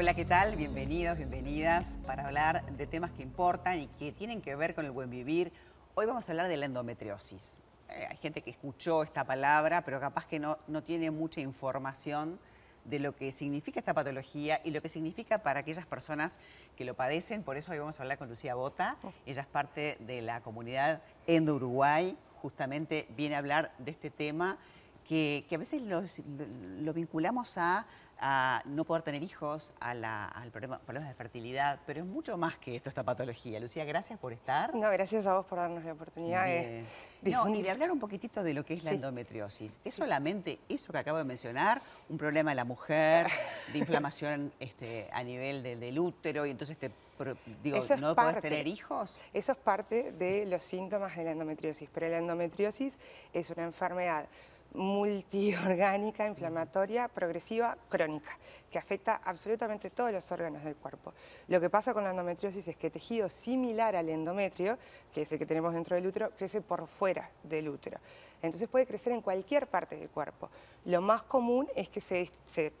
Hola, ¿qué tal? Bienvenidos, bienvenidas para hablar de temas que importan y que tienen que ver con el buen vivir. Hoy vamos a hablar de la endometriosis. Eh, hay gente que escuchó esta palabra, pero capaz que no, no tiene mucha información de lo que significa esta patología y lo que significa para aquellas personas que lo padecen. Por eso hoy vamos a hablar con Lucía Bota. Oh. Ella es parte de la comunidad Endo Uruguay. Justamente viene a hablar de este tema que, a veces lo vinculamos a a no poder tener hijos, a, problemas de fertilidad, pero es mucho más que esto, esta patología. Lucía, gracias por estar. No, gracias a vos por darnos la oportunidad de difundir. y hablar un poquitito de lo que es la endometriosis. ¿Es solamente eso que acabo de mencionar? Un problema de la mujer, de inflamación este, a nivel del útero, y entonces te digo, ¿no poder tener hijos? Eso es parte de los síntomas de la endometriosis, pero la endometriosis es una enfermedad multiorgánica, inflamatoria, progresiva, crónica, que afecta absolutamente todos los órganos del cuerpo. Lo que pasa con la endometriosis es que tejido similar al endometrio, que es el que tenemos dentro del útero, crece por fuera del útero. Entonces puede crecer en cualquier parte del cuerpo. Lo más común es que se, se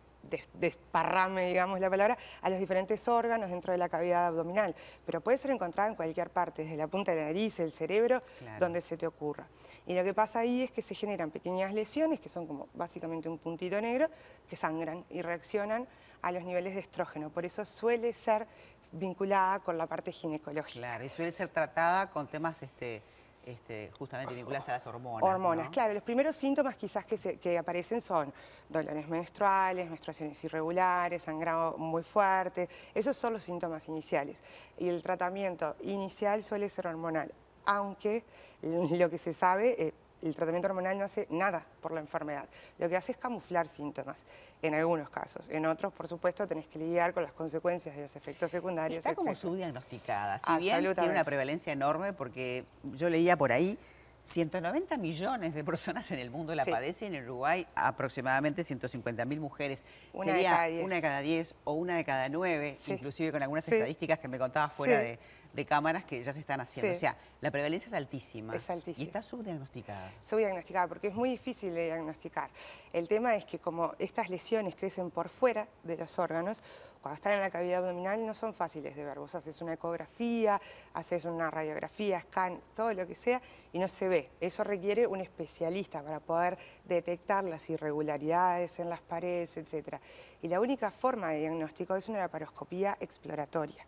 desparrame, digamos la palabra, a los diferentes órganos dentro de la cavidad abdominal. Pero puede ser encontrada en cualquier parte, desde la punta de la nariz, el cerebro, donde se te ocurra. Y lo que pasa ahí es que se generan pequeñas lesiones, que son como básicamente un puntito negro, que sangran y reaccionan a los niveles de estrógeno. Por eso suele ser vinculada con la parte ginecológica. Claro, y suele ser tratada con temas... Este este, justamente vinculadas a las hormonas. Hormonas, claro. Los primeros síntomas quizás que, aparecen son dolores menstruales, menstruaciones irregulares, sangrado muy fuerte. Esos son los síntomas iniciales. Y el tratamiento inicial suele ser hormonal, aunque lo que se sabe... Eh, el tratamiento hormonal no hace nada por la enfermedad. Lo que hace es camuflar síntomas, en algunos casos. En otros, por supuesto, tenés que lidiar con las consecuencias de los efectos secundarios. Está como subdiagnosticada, si tiene una prevalencia enorme, porque yo leía por ahí 190 millones de personas en el mundo la padecen, en Uruguay aproximadamente 150 mil mujeres. Una Sería de cada diez. una de cada o una de cada nueve. inclusive con algunas estadísticas que me contabas fuera de, de cámaras que ya se están haciendo. O sea, la prevalencia es altísima. Es altísima. Y está subdiagnosticada. Subdiagnosticada, porque es muy difícil de diagnosticar. El tema es que como estas lesiones crecen por fuera de los órganos, cuando están en la cavidad abdominal no son fáciles de ver. Vos haces una ecografía, haces una radiografía, scan, todo lo que sea, y no se ve. Eso requiere un especialista para poder detectar las irregularidades en las paredes, etc. Y la única forma de diagnóstico es una laparoscopía exploratoria.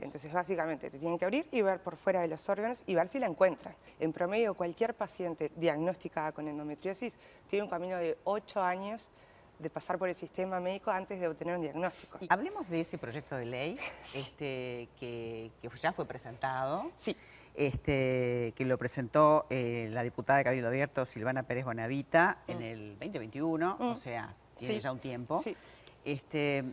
Entonces, básicamente, te tienen que abrir y ver por fuera de los órganos y ver si la encuentran. En promedio, cualquier paciente diagnosticada con endometriosis tiene un camino de ocho años de pasar por el sistema médico antes de obtener un diagnóstico. hablemos de ese proyecto de ley este, que, ya fue presentado. Sí. Este, que lo presentó eh, la diputada de Cabildo Abierto, Silvana Pérez Bonavita, en mm. el 2021, o mm. sea, tiene ya un tiempo. Este,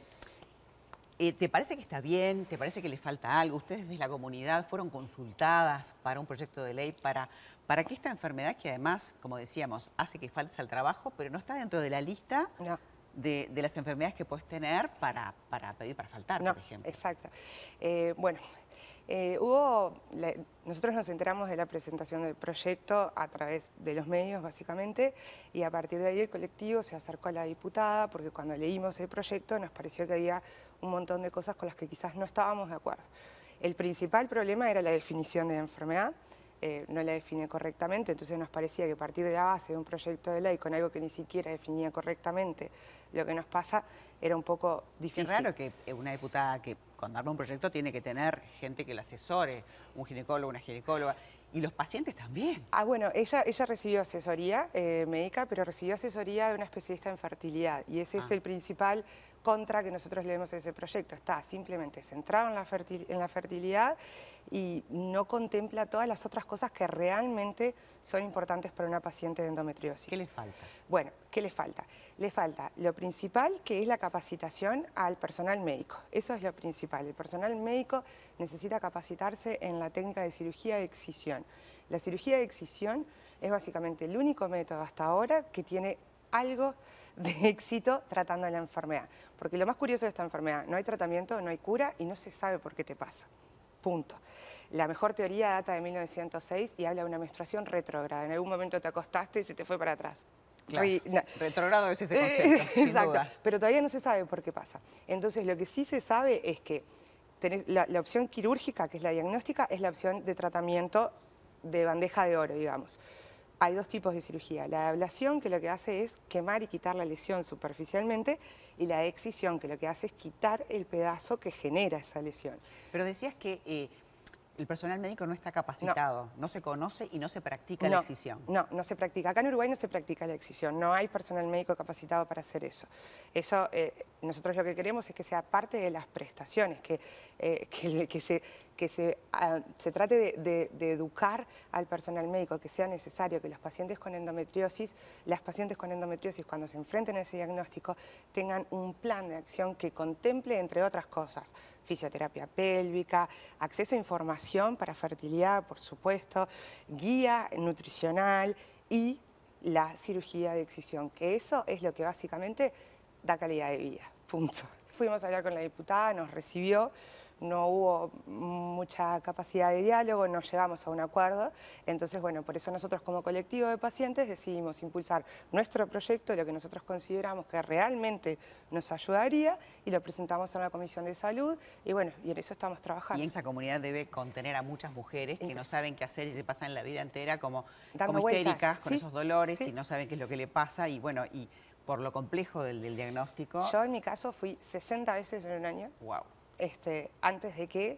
eh, ¿Te parece que está bien? ¿Te parece que le falta algo? ¿Ustedes desde la comunidad fueron consultadas para un proyecto de ley para, para que esta enfermedad, que además, como decíamos, hace que faltes al trabajo, pero no está dentro de la lista de, las enfermedades que puedes tener para, para pedir para faltar, por ejemplo? Exacto. Eh, bueno, eh, hubo, nosotros nos enteramos de la presentación del proyecto a través de los medios, básicamente, y a partir de ahí el colectivo se acercó a la diputada, porque cuando leímos el proyecto nos pareció que había un montón de cosas con las que quizás no estábamos de acuerdo. El principal problema era la definición de enfermedad, eh, no la define correctamente, entonces nos parecía que partir de la base de un proyecto de ley con algo que ni siquiera definía correctamente lo que nos pasa era un poco difícil. Es raro que eh, una diputada que cuando arma un proyecto tiene que tener gente que la asesore, un ginecólogo, una ginecóloga, y los pacientes también. Ah, bueno, ella, ella recibió asesoría eh, médica, pero recibió asesoría de una especialista en fertilidad, y ese es ah. el principal contra que nosotros leemos ese proyecto. Está simplemente centrado en la, en la fertilidad y no contempla todas las otras cosas que realmente son importantes para una paciente de endometriosis. ¿Qué le falta? Bueno, ¿qué le falta? Le falta lo principal que es la capacitación al personal médico. Eso es lo principal. El personal médico necesita capacitarse en la técnica de cirugía de excisión. La cirugía de excisión es básicamente el único método hasta ahora que tiene algo de éxito tratando la enfermedad. Porque lo más curioso de esta enfermedad, no hay tratamiento, no hay cura y no se sabe por qué te pasa. Punto. La mejor teoría data de 1906 y habla de una menstruación retrógrada. En algún momento te acostaste y se te fue para atrás. Claro. Retrogrado es ese concepto. exacto. Pero todavía no se sabe por qué pasa. Entonces, lo que sí se sabe es que la, opción quirúrgica, que es la diagnóstica, es la opción de tratamiento de bandeja de oro, digamos hay dos tipos de cirugía. La ablación, que lo que hace es quemar y quitar la lesión superficialmente, y la excisión, que lo que hace es quitar el pedazo que genera esa lesión. Pero decías que eh, el personal médico no está capacitado, no, se conoce y no se practica la excisión. No, no se practica. Acá en Uruguay no se practica la excisión, no hay personal médico capacitado para hacer eso. Eso, eh, nosotros lo que queremos es que sea parte de las prestaciones, que, eh, que se que se, ah, se trate de, de, educar al personal médico, que sea necesario que los pacientes con endometriosis, las pacientes con endometriosis cuando se enfrenten a ese diagnóstico, tengan un plan de acción que contemple, entre otras cosas, fisioterapia pélvica, acceso a información para fertilidad, por supuesto, guía nutricional y la cirugía de excisión, que eso es lo que básicamente da calidad de vida. Punto. Fuimos a hablar con la diputada, nos recibió no hubo mucha capacidad de diálogo, no llegamos a un acuerdo. Entonces, bueno, por eso nosotros como colectivo de pacientes decidimos impulsar nuestro proyecto, lo que nosotros consideramos que realmente nos ayudaría, y lo presentamos a una Comisión de Salud, y bueno, y en eso estamos trabajando. Y esa comunidad debe contener a muchas mujeres que no saben qué hacer y se pasan la vida entera como, histéricas, con esos dolores, y no saben qué es lo que le pasa, y bueno, y por lo complejo del, diagnóstico. Yo en mi caso fui 60 veces en un año. Wow. Este, antes de que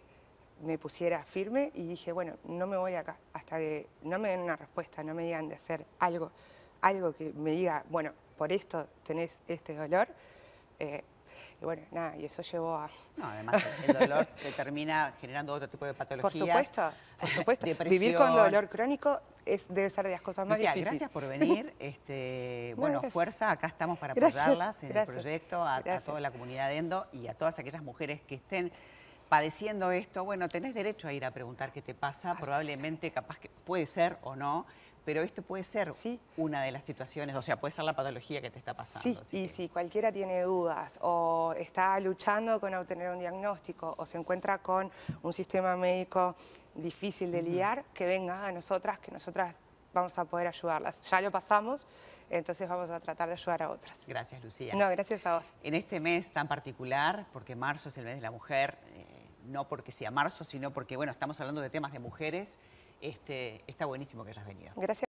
me pusiera firme y dije, bueno, no me voy acá hasta que no me den una respuesta, no me digan de hacer algo, algo que me diga, bueno, por esto tenés este dolor. Eh, y bueno, nada, y eso llevó a... No, además el dolor termina generando otro tipo de patologías. Por supuesto, por supuesto. Vivir con dolor crónico es, debe ser de las cosas más Lucía, difíciles. gracias por venir. Este, bueno, fuerza, acá estamos para apoyarlas en el proyecto, a, toda la comunidad de Endo y a todas aquellas mujeres que estén padeciendo esto. Bueno, tenés derecho a ir a preguntar qué te pasa, ah, probablemente, capaz que puede ser o no, pero esto puede ser una de las situaciones, o sea, puede ser la patología que te está pasando. Sí, y si cualquiera tiene dudas o está luchando con obtener un diagnóstico o se encuentra con un sistema médico difícil de liar, que venga a nosotras, que nosotras vamos a poder ayudarlas. Ya lo pasamos, entonces vamos a tratar de ayudar a otras. Gracias, Lucía. No, gracias a vos. En este mes tan particular, porque marzo es el mes de la mujer, eh, no porque sea marzo, sino porque, bueno, estamos hablando de temas de mujeres, este, está buenísimo que hayas venido. Gracias.